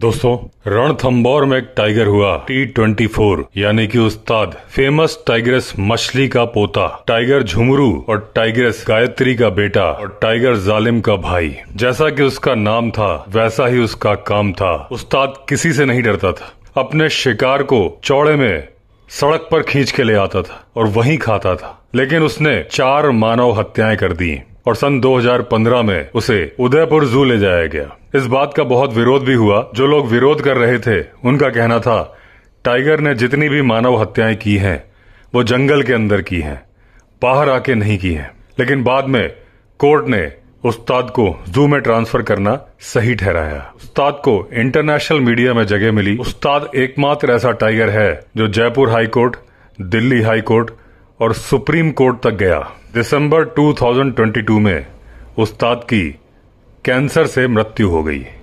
दोस्तों रणथंबोर में एक टाइगर हुआ टी ट्वेंटी फोर यानी की उस्ताद फेमस टाइगरस मछली का पोता टाइगर झुमरू और टाइगरस गायत्री का बेटा और टाइगर जालिम का भाई जैसा कि उसका नाम था वैसा ही उसका काम था उस्ताद किसी से नहीं डरता था अपने शिकार को चौड़े में सड़क पर खींच के ले आता था और वहीं खाता था लेकिन उसने चार मानव हत्याएं कर दी और सन 2015 में उसे उदयपुर जू ले जाया गया इस बात का बहुत विरोध भी हुआ जो लोग विरोध कर रहे थे उनका कहना था टाइगर ने जितनी भी मानव हत्याएं की हैं वो जंगल के अंदर की हैं बाहर आके नहीं की हैं लेकिन बाद में कोर्ट ने उस्ताद को जू में ट्रांसफर करना सही ठहराया उस्ताद को इंटरनेशनल मीडिया में जगह मिली उस्ताद एकमात्र ऐसा टाइगर है जो Jaipur high court Delhi high court और सुप्रीम कोर्ट तक गया दिसंबर 2022 में उस्ताद की कैंसर से मृत्यु हो गई